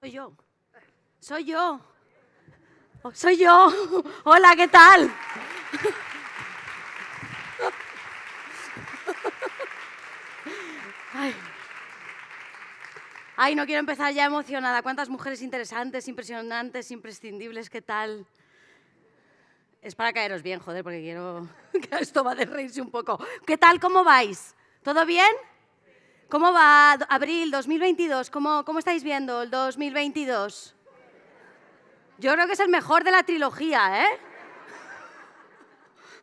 Soy yo. Soy yo. Soy yo. Hola, ¿qué tal? Ay. no quiero empezar ya emocionada. Cuántas mujeres interesantes, impresionantes, imprescindibles, ¿qué tal? Es para caeros bien, joder, porque quiero que esto va a reírse un poco. ¿Qué tal? ¿Cómo vais? ¿Todo bien? ¿Cómo va abril 2022? ¿Cómo, ¿Cómo estáis viendo el 2022? Yo creo que es el mejor de la trilogía, ¿eh?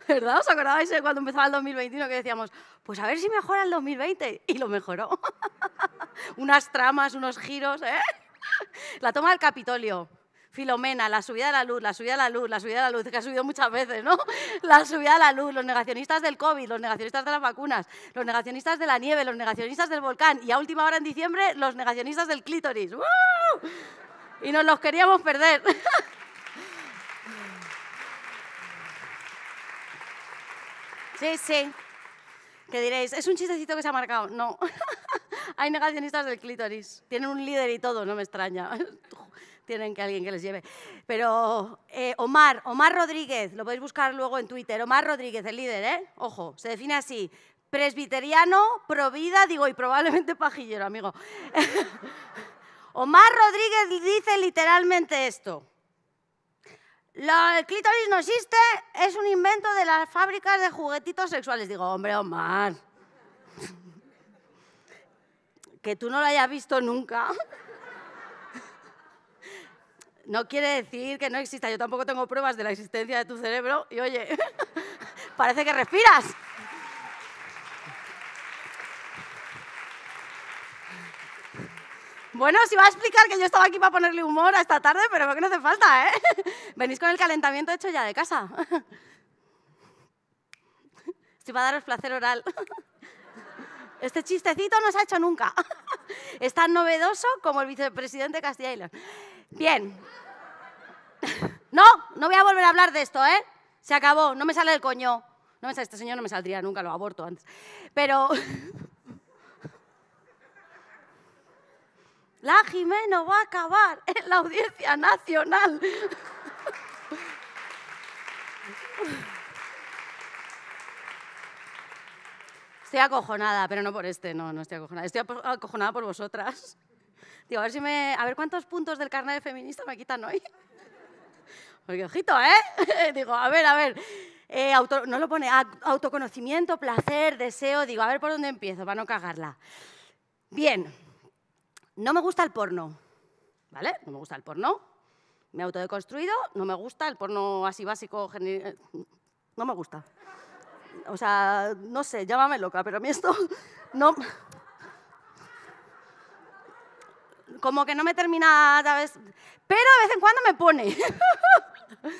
¿Verdad? ¿Os acordáis de eh, cuando empezaba el 2021 que decíamos, pues a ver si mejora el 2020? Y lo mejoró. Unas tramas, unos giros, ¿eh? La toma del Capitolio. Filomena, la subida de la luz, la subida de la luz, la subida de la luz, que ha subido muchas veces, ¿no? La subida de la luz, los negacionistas del COVID, los negacionistas de las vacunas, los negacionistas de la nieve, los negacionistas del volcán y a última hora en diciembre los negacionistas del clítoris. Y nos los queríamos perder. Sí, sí. ¿Qué diréis, es un chistecito que se ha marcado. No. Hay negacionistas del clítoris. Tienen un líder y todo, no me extraña tienen que alguien que les lleve. Pero eh, Omar, Omar Rodríguez, lo podéis buscar luego en Twitter. Omar Rodríguez, el líder, ¿eh? Ojo, se define así. Presbiteriano, provida, digo, y probablemente pajillero, amigo. Omar Rodríguez dice literalmente esto. el clítoris no existe, es un invento de las fábricas de juguetitos sexuales. Digo, hombre, Omar, que tú no lo hayas visto nunca no quiere decir que no exista. Yo tampoco tengo pruebas de la existencia de tu cerebro y oye, parece que respiras. Bueno, si va a explicar que yo estaba aquí para ponerle humor a esta tarde, pero que no hace falta, ¿eh? Venís con el calentamiento hecho ya de casa. a para daros placer oral. Este chistecito no se ha hecho nunca. Es tan novedoso como el vicepresidente Castilla y León. Bien. No, no voy a volver a hablar de esto, ¿eh? Se acabó, no me sale el coño. No me este señor no me saldría nunca, lo aborto antes. Pero... La Jimeno va a acabar en la audiencia nacional. Estoy acojonada, pero no por este, no, no estoy acojonada. Estoy acojonada por vosotras. Digo, a ver, a ver cuántos puntos del carnet feminista me quitan hoy. Porque ojito, ¿eh? Digo, a ver, a ver. Eh, no lo pone, autoconocimiento, placer, deseo. Digo, a ver por dónde empiezo para no cagarla. Bien, no me gusta el porno, ¿vale? No me gusta el porno. Me he autodeconstruido, no me gusta el porno así básico, eh, no me gusta. O sea, no sé, llámame loca, pero a mí esto no, como que no me termina, ¿sabes? Pero de vez en cuando me pone.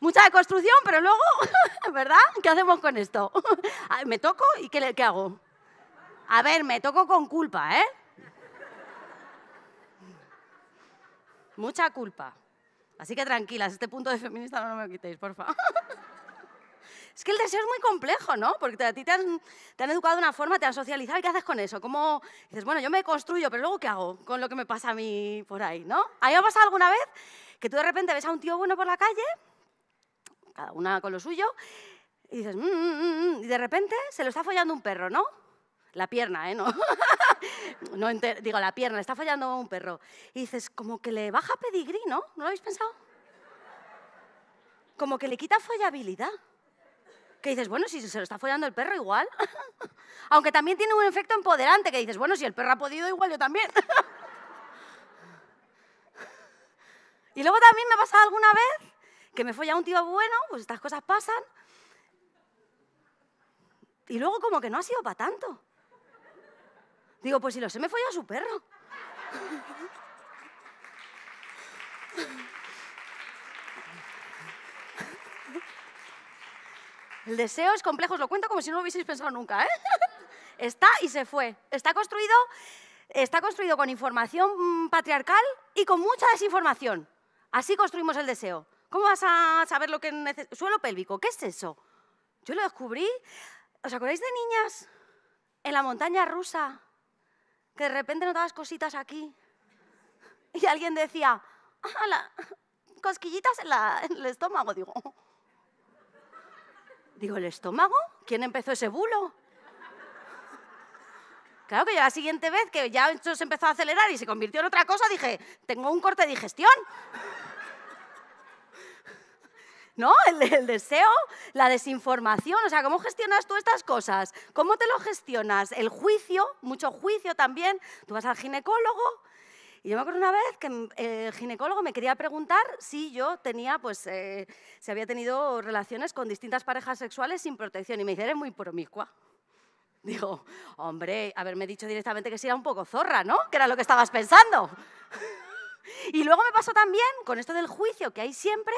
Mucha deconstrucción, pero luego, ¿verdad? ¿Qué hacemos con esto? Ah, ¿Me toco y qué, qué hago? A ver, me toco con culpa, ¿eh? Mucha culpa. Así que tranquilas, este punto de feminista no me lo quitéis, por favor. Es que el deseo es muy complejo, ¿no? Porque a ti te han, educado de una forma, te han socializado, ¿y qué haces con eso? ¿Cómo dices, bueno, yo me construyo, pero luego qué hago con lo que me pasa a mí por ahí, ¿no? ¿A mí me ha pasado alguna vez que tú de repente ves a un tío bueno por la calle, cada una con lo suyo, y dices, mm, mm, mm, y de repente se lo está follando un perro, ¿no? La pierna, ¿eh? No. no digo, la pierna, le está follando un perro. Y dices, como que le baja pedigrí, ¿no? ¿No lo habéis pensado? Como que le quita follabilidad que dices, bueno, si se lo está follando el perro igual. Aunque también tiene un efecto empoderante, que dices, bueno, si el perro ha podido igual yo también. y luego también me ha pasado alguna vez que me a un tío bueno, pues estas cosas pasan. Y luego como que no ha sido para tanto. Digo, pues si lo sé, me folló a su perro. El deseo es complejo, os lo cuento como si no lo hubieseis pensado nunca. ¿eh? Está y se fue. Está construido, está construido con información mm, patriarcal y con mucha desinformación. Así construimos el deseo. ¿Cómo vas a saber lo que necesitas? Suelo pélvico, ¿qué es eso? Yo lo descubrí. ¿Os acordáis de niñas en la montaña rusa que de repente notabas cositas aquí? Y alguien decía, ah, cosquillitas en el estómago, digo. Digo, ¿el estómago? ¿Quién empezó ese bulo? Claro que yo la siguiente vez que ya se empezó a acelerar y se convirtió en otra cosa, dije, tengo un corte de digestión. ¿No? El, el, deseo, la desinformación, o sea, ¿cómo gestionas tú estas cosas? ¿Cómo te lo gestionas? El juicio, mucho juicio también. Tú vas al ginecólogo, y yo me acuerdo una vez que mm, el ginecólogo me quería preguntar si yo tenía, pues, eh, si había tenido relaciones con distintas parejas sexuales sin protección. Y me dice, eres muy promiscua. Digo, hombre, haberme dicho directamente que si era un poco zorra, ¿no? Que era lo que estabas pensando. y luego me pasó también con esto del juicio que hay siempre.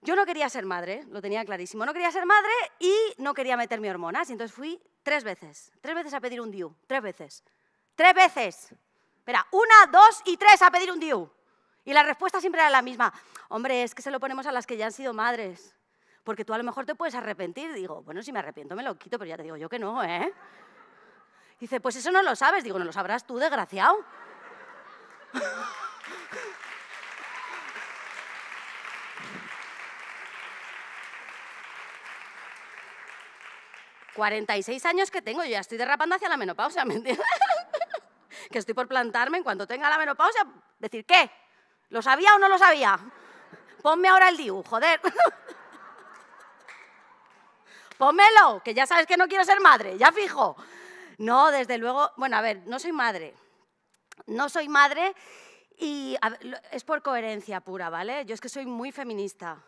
Yo no quería ser madre, lo tenía clarísimo. No quería ser madre y no quería meterme hormonas. Y entonces fui tres veces, tres veces a pedir un DIU, tres veces. ¡Tres veces! Espera, una, dos y tres a pedir un DIU. Y la respuesta siempre era la misma. Hombre, es que se lo ponemos a las que ya han sido madres. Porque tú a lo mejor te puedes arrepentir. Digo, bueno, si me arrepiento me lo quito, pero ya te digo yo que no, ¿eh? Dice, pues eso no lo sabes. Digo, no lo sabrás tú, desgraciado. ¿46 años que tengo? Yo ya estoy derrapando hacia la menopausa, ¿me entiendes? que estoy por plantarme en cuanto tenga la menopausia, decir, ¿qué? ¿Lo sabía o no lo sabía? Ponme ahora el dibujo joder. Pónmelo, que ya sabes que no quiero ser madre, ya fijo. No, desde luego, bueno, a ver, no soy madre. No soy madre y es por coherencia pura, ¿vale? Yo es que soy muy feminista.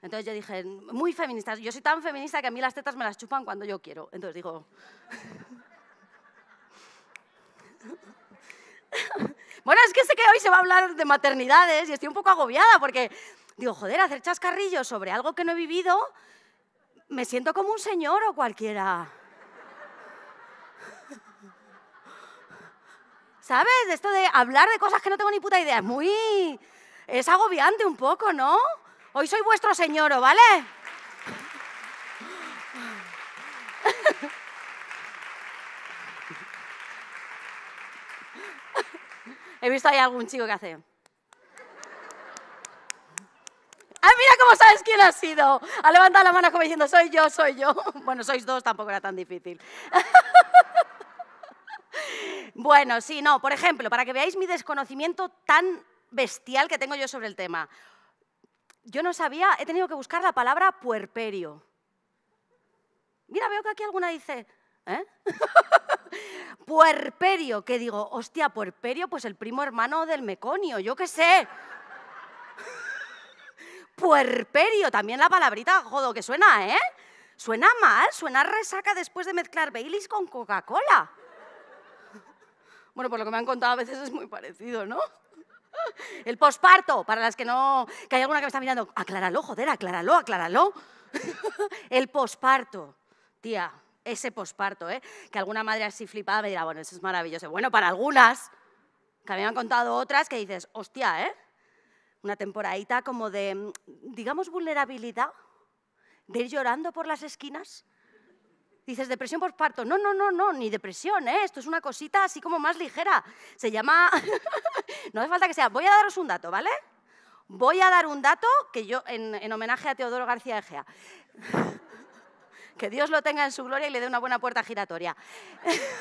Entonces yo dije, muy feminista. Yo soy tan feminista que a mí las tetas me las chupan cuando yo quiero. Entonces digo, bueno, es que sé que hoy se va a hablar de maternidades y estoy un poco agobiada porque digo, joder, hacer chascarrillos sobre algo que no he vivido, me siento como un señor o cualquiera. ¿Sabes? Esto de hablar de cosas que no tengo ni puta idea es muy... Es agobiante un poco, ¿no? Hoy soy vuestro señor, ¿vale? He visto ahí algún chico que hace. ¡Ah, mira cómo sabes quién ha sido! Ha levantado la mano como diciendo, soy yo, soy yo. Bueno, sois dos, tampoco era tan difícil. bueno, sí, no, por ejemplo, para que veáis mi desconocimiento tan bestial que tengo yo sobre el tema. Yo no sabía, he tenido que buscar la palabra puerperio. Mira, veo que aquí alguna dice, ¿Eh? puerperio, que digo, hostia, puerperio, pues el primo hermano del meconio, yo qué sé. puerperio, también la palabrita, jodo, que suena, ¿eh? Suena mal, suena resaca después de mezclar Baileys con Coca-Cola. Bueno, por lo que me han contado a veces es muy parecido, ¿no? El posparto, para las que no... que hay alguna que me está mirando, acláralo, joder, acláralo, acláralo. el posparto, tía, ese posparto, ¿eh? que alguna madre así flipada me dirá, bueno, eso es maravilloso. Bueno, para algunas, que a mí me han contado otras que dices, hostia, ¿eh? Una temporadita como de, digamos, vulnerabilidad, de ir llorando por las esquinas. Dices, depresión posparto. No, no, no, no, ni depresión, ¿eh? Esto es una cosita así como más ligera. Se llama... no hace falta que sea. Voy a daros un dato, ¿vale? Voy a dar un dato que yo, en, homenaje a Teodoro García Egea. Que Dios lo tenga en su gloria y le dé una buena puerta giratoria.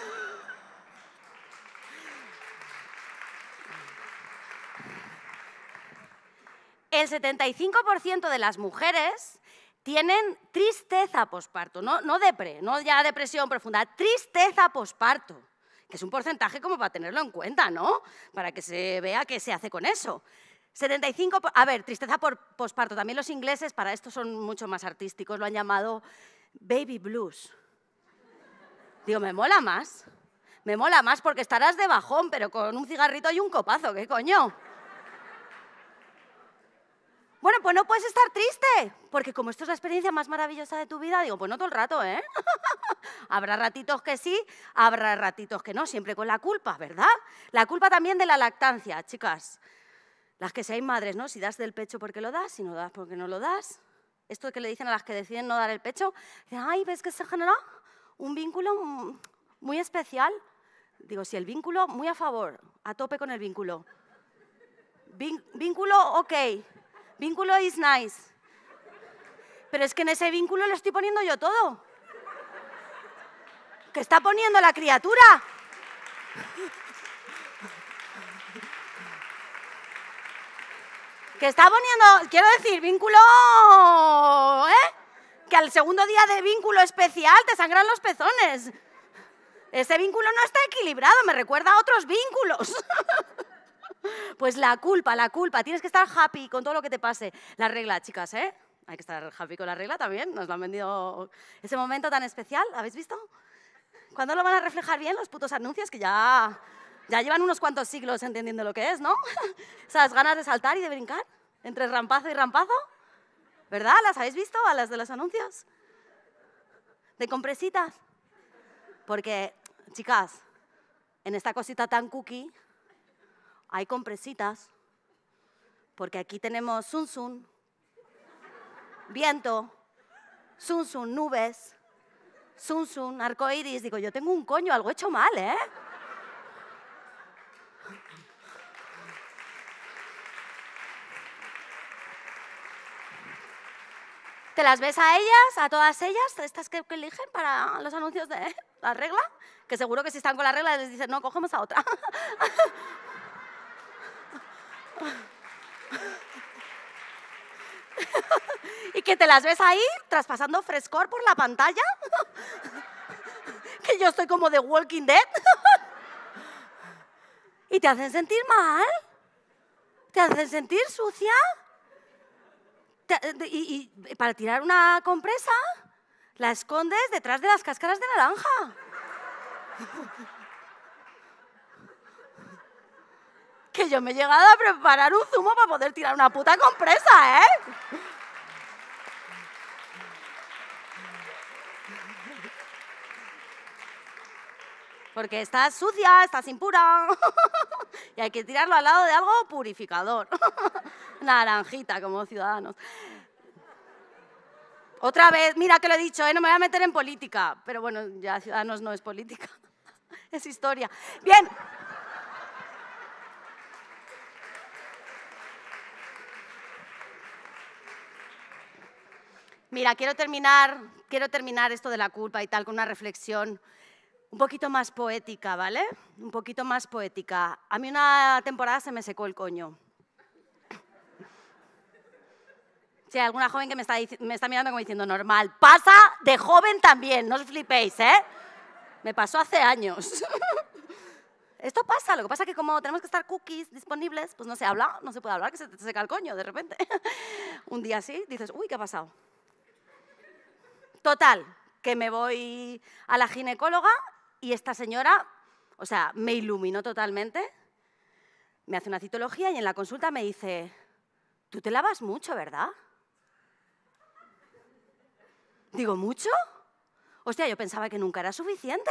El 75% de las mujeres tienen tristeza posparto, no, no no ya depresión profunda, tristeza posparto, que es un porcentaje como para tenerlo en cuenta, ¿no? Para que se vea qué se hace con eso. 75, a ver, tristeza posparto, también los ingleses para esto son mucho más artísticos, lo han llamado Baby Blues. Digo, me mola más. Me mola más porque estarás de bajón, pero con un cigarrito y un copazo, ¿qué coño? Bueno, pues no puedes estar triste, porque como esto es la experiencia más maravillosa de tu vida, digo, pues no todo el rato, ¿eh? habrá ratitos que sí, habrá ratitos que no, siempre con la culpa, ¿verdad? La culpa también de la lactancia, chicas. Las que seáis madres, ¿no? Si das del pecho porque lo das, si no das porque no lo das. Esto que le dicen a las que deciden no dar el pecho, ay, ¿ves que se genera un vínculo muy especial? Digo, si el vínculo, muy a favor, a tope con el vínculo. vínculo, ok. Vínculo is nice. Pero es que en ese vínculo lo estoy poniendo yo todo. ¿Qué está poniendo la criatura. está poniendo, quiero decir, vínculo, ¿eh? Que al segundo día de vínculo especial te sangran los pezones. Ese vínculo no está equilibrado, me recuerda a otros vínculos. pues la culpa, la culpa. Tienes que estar happy con todo lo que te pase. La regla, chicas, ¿eh? Hay que estar happy con la regla también. Nos lo han vendido ese momento tan especial. ¿Habéis visto? ¿Cuándo lo van a reflejar bien los putos anuncios? Que ya ya llevan unos cuantos siglos entendiendo lo que es, ¿no? Esas ganas de saltar y de brincar entre rampazo y rampazo. ¿Verdad? ¿Las habéis visto a las de los anuncios? De compresitas. Porque, chicas, en esta cosita tan cookie hay compresitas. Porque aquí tenemos sun sun, viento, sun sun, nubes, sun sun, iris. Digo, yo tengo un coño, algo hecho mal, ¿eh? ¿Te las ves a ellas, a todas ellas, estas que, eligen para los anuncios de la regla? Que seguro que si están con la regla les dicen, no, cogemos a otra. y que te las ves ahí traspasando frescor por la pantalla. que yo estoy como de Walking Dead. y te hacen sentir mal. Te hacen sentir sucia. Eh, y, para tirar una compresa, la escondes detrás de las cáscaras de naranja. que yo me he llegado a preparar un zumo para poder tirar una puta compresa, ¿eh? Porque está sucia, está impura y hay que tirarlo al lado de algo purificador. naranjita como ciudadanos. Otra vez, mira que lo he dicho, ¿eh? no me voy a meter en política, pero bueno, ya Ciudadanos no es política, es historia. Bien. Mira, quiero terminar, quiero terminar esto de la culpa y tal con una reflexión un poquito más poética, ¿vale? Un poquito más poética. A mí una temporada se me secó el coño. alguna joven que me está, me está mirando como diciendo, normal, pasa de joven también, no os flipéis, ¿eh? Me pasó hace años. Esto pasa, lo que pasa es que como tenemos que estar cookies disponibles, pues no se habla, no se puede hablar, que se te seca el coño de repente. Un día así dices, uy, ¿qué ha pasado? Total, que me voy a la ginecóloga y esta señora, o sea, me iluminó totalmente, me hace una citología y en la consulta me dice, tú te lavas mucho, ¿verdad? Digo, ¿mucho? Hostia, yo pensaba que nunca era suficiente.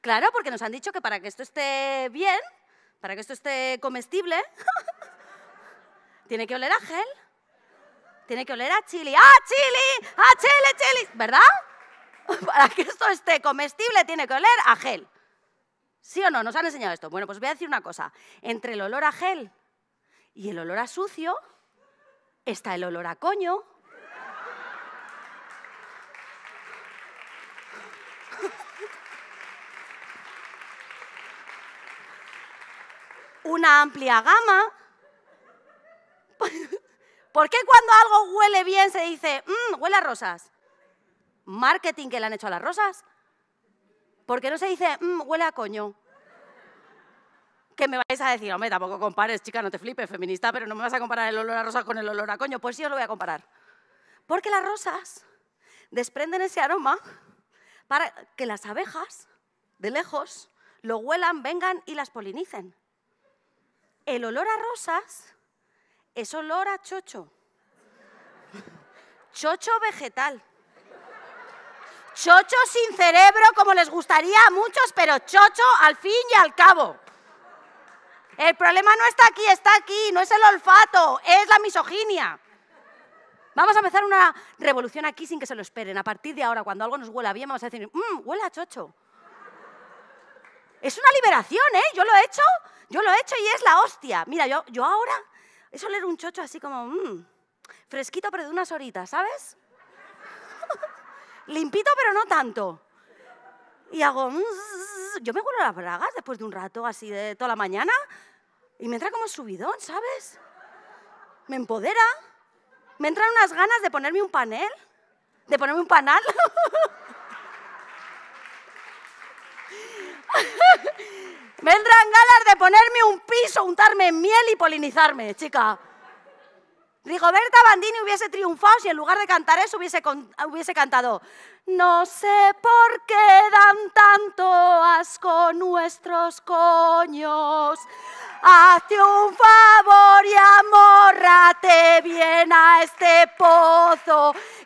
Claro, porque nos han dicho que para que esto esté bien, para que esto esté comestible, tiene que oler a gel, tiene que oler a chili. ¡Ah, chili! ¡Ah, chili, chili! ¿Verdad? Para que esto esté comestible, tiene que oler a gel. ¿Sí o no? Nos han enseñado esto. Bueno, pues voy a decir una cosa. Entre el olor a gel y el olor a sucio está el olor a coño, una amplia gama. ¿Por qué cuando algo huele bien se dice, mmm, huele a rosas? Marketing que le han hecho a las rosas. ¿Por qué no se dice, mmm, huele a coño? que me vais a decir, hombre, tampoco compares, chica, no te flipes, feminista, pero no me vas a comparar el olor a rosas con el olor a coño. Pues sí, os lo voy a comparar. Porque las rosas desprenden ese aroma para que las abejas, de lejos, lo huelan, vengan y las polinicen. El olor a rosas es olor a chocho. Chocho vegetal. Chocho sin cerebro, como les gustaría a muchos, pero chocho al fin y al cabo. El problema no está aquí, está aquí, no es el olfato, es la misoginia. Vamos a empezar una revolución aquí sin que se lo esperen. A partir de ahora, cuando algo nos huela bien, vamos a decir, mmm, a chocho. Es una liberación, ¿eh? Yo lo he hecho, yo lo he hecho y es la hostia. Mira, yo, yo ahora, es oler un chocho así como, mmm, fresquito pero de unas horitas, ¿sabes? Limpito pero no tanto. Y hago, mm, yo me huelo las bragas después de un rato así de toda la mañana y me entra como subidón, ¿sabes? Me empodera, me entran unas ganas de ponerme un panel, de ponerme un panal. Me entran ganas de ponerme un piso, untarme en miel y polinizarme, chica. Rigoberta Bandini hubiese triunfado si en lugar de cantar eso hubiese, hubiese cantado No sé por qué dan tanto asco nuestros coños Hazte un favor y amórrate bien a este pozo